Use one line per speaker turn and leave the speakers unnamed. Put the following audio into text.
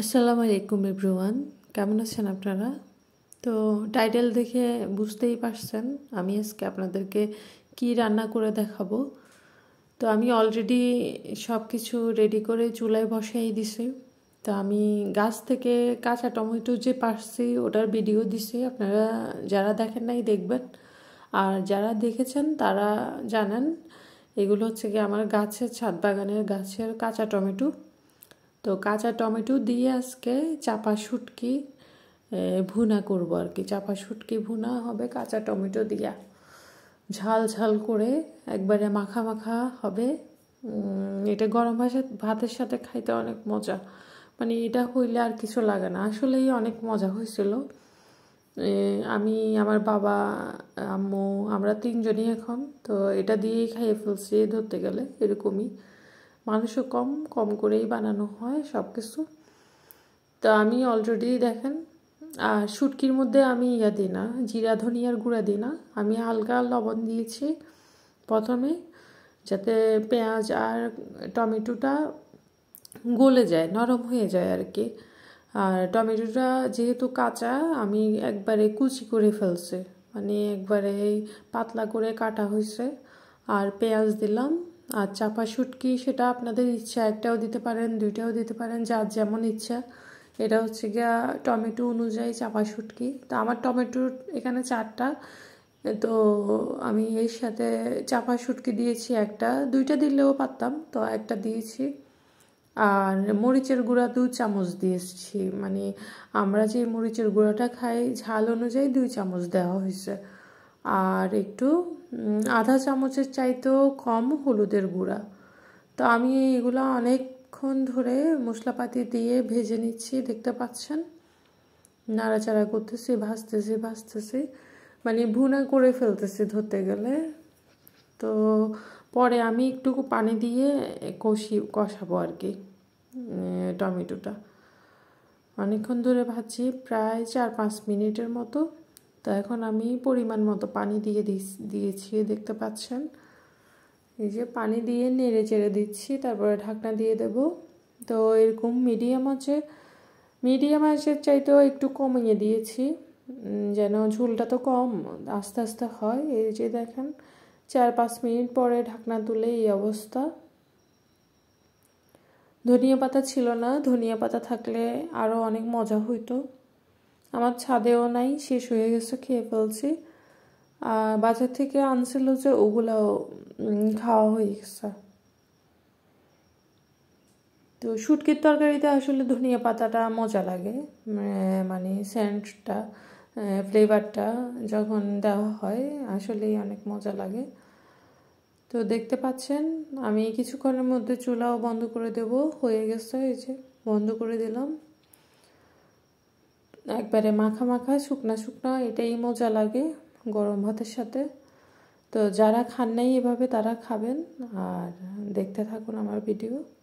আসসালামু আলাইকুম এভরিওয়ান কেমন আছেন আপনারা তো টাইটেল দেখে বুঝতেই পারছেন আমি আজকে আপনাদেরকে কি রান্না করে দেখাবো তো আমি অলরেডি সব কিছু রেডি করে চুলায় বসাই দিছি তো আমি গাছ থেকে কাঁচা টমেটো যে পারছি ওটার ভিডিও দিছি আপনারা যারা দেখেন নাই দেখবেন আর যারা দেখেছেন তারা জানেন এগুলো হচ্ছে কি আমার গাছের ছাদ বাগানের গাছের কাঁচা টমেটো তো কাঁচা টমেটো দিয়ে আজকে চাপা শুটকি ভুনা করবো আর কি চাপা শুটকি ভুনা হবে কাঁচা টমেটো দিয়া ঝাল ঝাল করে একবারে মাখা মাখা হবে এটা গরম ভাষা ভাতের সাথে খাইতে অনেক মজা মানে এটা হইলে আর কিছু লাগে না আসলেই অনেক মজা হয়েছিল আমি আমার বাবা আম্মু আমরা তিনজনই এখন তো এটা দিয়েই খাইয়ে ফেলছি ধরতে গেলে এরকমই মাংস কম কম করেই বানানো হয় সব কিছু তো আমি অলরেডি দেখেন আর শুটকির মধ্যে আমি ইয়া দিই না জিরা ধনিয়ার গুঁড়া দিই না আমি হালকা লবণ দিয়েছি প্রথমে যাতে পেঁয়াজ আর টমেটোটা গলে যায় নরম হয়ে যায় আর কি আর টমেটোটা যেহেতু কাঁচা আমি একবারে কুচি করে ফেলছে মানে একবারে পাতলা করে কাটা হয়েছে আর পেঁয়াজ দিলাম আর চাপা শুটকি সেটা আপনাদের ইচ্ছা একটাও দিতে পারেন দুইটাও দিতে পারেন যার যেমন ইচ্ছা এটা হচ্ছে গিয়া টমেটো অনুযায়ী চাপা শুটকি তো আমার টমেটোর এখানে চারটা তো আমি এর সাথে চাপা শুটকি দিয়েছি একটা দুইটা দিলেও পারতাম তো একটা দিয়েছি আর মরিচের গুঁড়া দু চামচ দিয়েছি মানে আমরা যে মরিচের গুঁড়াটা খাই ঝাল অনুযায়ী দুই চামচ দেওয়া হয়েছে আর একটু আধা চামচের চাইতেও কম হলুদের গুঁড়া তো আমি এগুলো অনেকক্ষণ ধরে মশলাপাতি দিয়ে ভেজে নিচ্ছি দেখতে পাচ্ছেন নাড়াচাড়া করতেছি ভাজতেছি ভাজতেছি মানে ভুনা করে ফেলতেছি ধরতে গেলে তো পরে আমি একটুকু পানি দিয়ে কষি কষাবো আর কি টমেটোটা অনেকক্ষণ ধরে ভাজছি প্রায় চার পাঁচ মিনিটের মতো তো এখন আমি পরিমাণ মতো পানি দিয়ে দিয়েছি দেখতে পাচ্ছেন এই যে পানি দিয়ে নেড়ে চেড়ে দিচ্ছি তারপরে ঢাকনা দিয়ে দেব তো এরকম মিডিয়াম আছে মিডিয়াম আঁচের চাইতেও একটু কমিয়ে দিয়েছি যেন ঝুলটা তো কম আস্তে আস্তে হয় এই যে দেখেন চার পাঁচ মিনিট পরে ঢাকনা তুলে এই অবস্থা ধনিয়া পাতা ছিল না ধনিয়া পাতা থাকলে আরও অনেক মজা হইতো আমার ছাদেও নাই শেষ হয়ে গেছে খেয়ে ফেলছি আর বাজার থেকে আনছিল যে ওগুলাও খাওয়া হয়ে গেছে তো শুটকির তরকারিতে আসলে ধনিয়া পাতাটা মজা লাগে মানে স্যান্ডটা ফ্লেভারটা যখন দেওয়া হয় আসলেই অনেক মজা লাগে তো দেখতে পাচ্ছেন আমি কিছুক্ষণের মধ্যে চুলাও বন্ধ করে দেব হয়ে গেছে এই যে বন্ধ করে দিলাম একবারে মাখা মাখা শুকনা শুকনো এটাই মজা লাগে গরম ভাতের সাথে তো যারা খান নাই এভাবে তারা খাবেন আর দেখতে থাকুন আমার ভিডিও